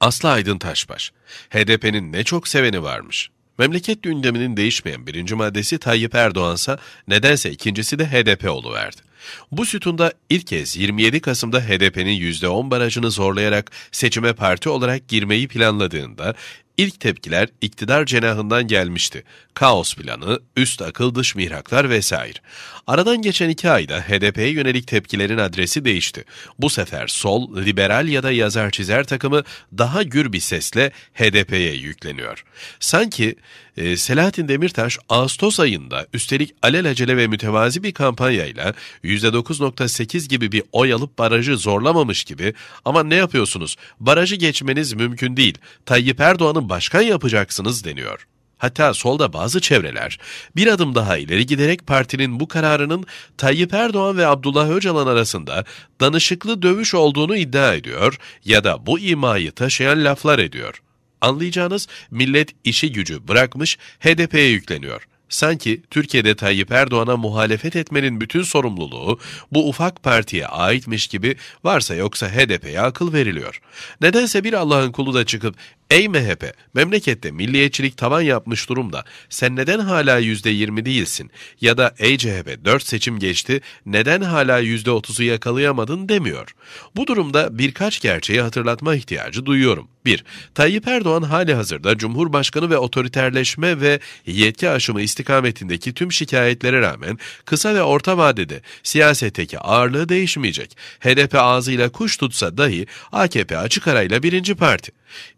Aslı Aydın Taşbaş, HDP'nin ne çok seveni varmış. Memleket gündeminin değişmeyen birinci maddesi Tayyip Erdoğansa nedense ikincisi de HDP oluverdi. Bu sütunda ilk kez 27 Kasım'da HDP'nin %10 barajını zorlayarak seçime parti olarak girmeyi planladığında ilk tepkiler iktidar cenahından gelmişti. Kaos planı, üst akıl dış mihraklar vesaire. Aradan geçen iki ayda HDP'ye yönelik tepkilerin adresi değişti. Bu sefer sol, liberal ya da yazar çizer takımı daha gür bir sesle HDP'ye yükleniyor. Sanki e, Selahattin Demirtaş Ağustos ayında üstelik alelacele ve mütevazi bir kampanyayla %9.8 gibi bir oy alıp barajı zorlamamış gibi ama ne yapıyorsunuz? Barajı geçmeniz mümkün değil. Tayyip Erdoğan'ın başkan yapacaksınız deniyor. Hatta solda bazı çevreler bir adım daha ileri giderek partinin bu kararının Tayyip Erdoğan ve Abdullah Öcalan arasında danışıklı dövüş olduğunu iddia ediyor ya da bu imayı taşıyan laflar ediyor. Anlayacağınız millet işi gücü bırakmış HDP'ye yükleniyor. Sanki Türkiye'de Tayyip Erdoğan'a muhalefet etmenin bütün sorumluluğu bu ufak partiye aitmiş gibi varsa yoksa HDP'ye akıl veriliyor. Nedense bir Allah'ın kulu da çıkıp Ey MHP, memlekette milliyetçilik tavan yapmış durumda. Sen neden hala %20 değilsin? Ya da ey CHP 4 seçim geçti, neden hala %30'u yakalayamadın demiyor. Bu durumda birkaç gerçeği hatırlatma ihtiyacı duyuyorum. 1. Tayyip Erdoğan hali hazırda Cumhurbaşkanı ve otoriterleşme ve yetki aşımı istikametindeki tüm şikayetlere rağmen kısa ve orta vadede siyasetteki ağırlığı değişmeyecek. HDP ağzıyla kuş tutsa dahi AKP açık arayla birinci parti.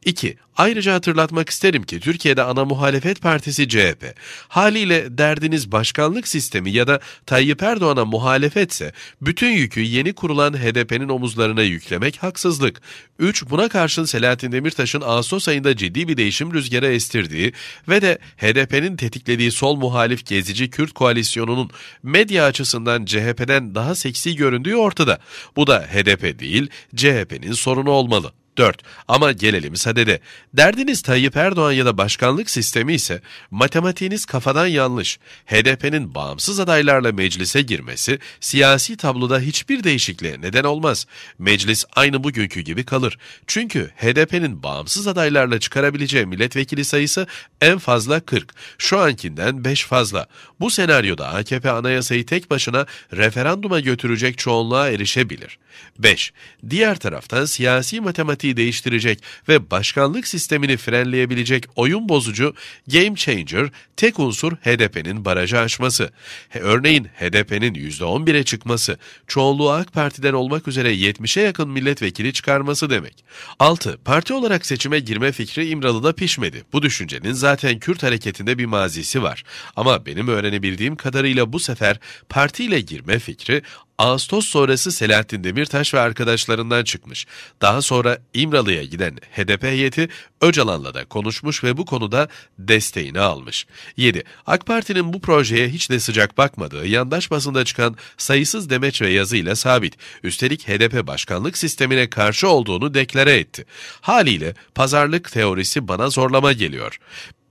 2. Ayrıca hatırlatmak isterim ki Türkiye'de ana muhalefet partisi CHP. Haliyle derdiniz başkanlık sistemi ya da Tayyip Erdoğan'a muhalefetse bütün yükü yeni kurulan HDP'nin omuzlarına yüklemek haksızlık. 3. Buna karşın Selahattin Demirtaş'ın Ağustos ayında ciddi bir değişim rüzgarı estirdiği ve de HDP'nin tetiklediği sol muhalif gezici Kürt koalisyonunun medya açısından CHP'den daha seksi göründüğü ortada. Bu da HDP değil, CHP'nin sorunu olmalı. 4. Ama gelelim sadede. Derdiniz Tayyip Erdoğan ya da başkanlık sistemi ise matematiğiniz kafadan yanlış. HDP'nin bağımsız adaylarla meclise girmesi siyasi tabloda hiçbir değişikliğe neden olmaz. Meclis aynı bugünkü gibi kalır. Çünkü HDP'nin bağımsız adaylarla çıkarabileceği milletvekili sayısı en fazla 40. Şu ankinden 5 fazla. Bu senaryoda AKP anayasayı tek başına referanduma götürecek çoğunluğa erişebilir. 5. Diğer taraftan siyasi matematik şeyi değiştirecek ve başkanlık sistemini frenleyebilecek oyun bozucu, game changer, tek unsur HDP'nin barajı aşması. Örneğin HDP'nin %11'e çıkması, çoğunluğu AK Parti'den olmak üzere 70'e yakın milletvekili çıkarması demek. 6. Parti olarak seçime girme fikri İmralı'da pişmedi. Bu düşüncenin zaten Kürt hareketinde bir mazisi var. Ama benim öğrenebildiğim kadarıyla bu sefer partiyle girme fikri Ağustos sonrası Selahattin Demirtaş ve arkadaşlarından çıkmış. Daha sonra İmralı'ya giden HDP heyeti Öcalan'la da konuşmuş ve bu konuda desteğini almış. 7. AK Parti'nin bu projeye hiç de sıcak bakmadığı yandaş basında çıkan sayısız demeç ve yazıyla sabit. Üstelik HDP başkanlık sistemine karşı olduğunu deklare etti. Haliyle pazarlık teorisi bana zorlama geliyor.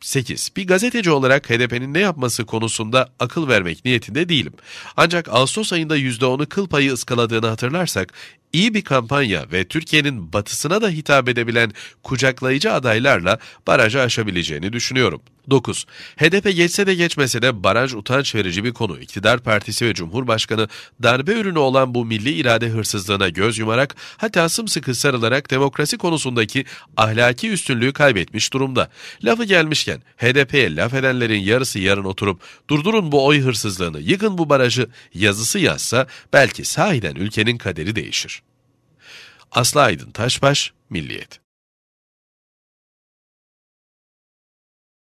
8. Bir gazeteci olarak HDP'nin ne yapması konusunda akıl vermek niyetinde değilim. Ancak Ağustos ayında %10'u kıl payı ıskaladığını hatırlarsak, iyi bir kampanya ve Türkiye'nin batısına da hitap edebilen kucaklayıcı adaylarla barajı aşabileceğini düşünüyorum. 9. HDP geçse de geçmese de baraj utanç verici bir konu. İktidar partisi ve Cumhurbaşkanı darbe ürünü olan bu milli irade hırsızlığına göz yumarak hatta sımsıkı sarılarak demokrasi konusundaki ahlaki üstünlüğü kaybetmiş durumda. Lafı gelmişken HDP'ye laf edenlerin yarısı yarın oturup durdurun bu oy hırsızlığını, yıkın bu barajı yazısı yazsa belki sahiden ülkenin kaderi değişir. Aslı Aydın Taşbaş, Milliyet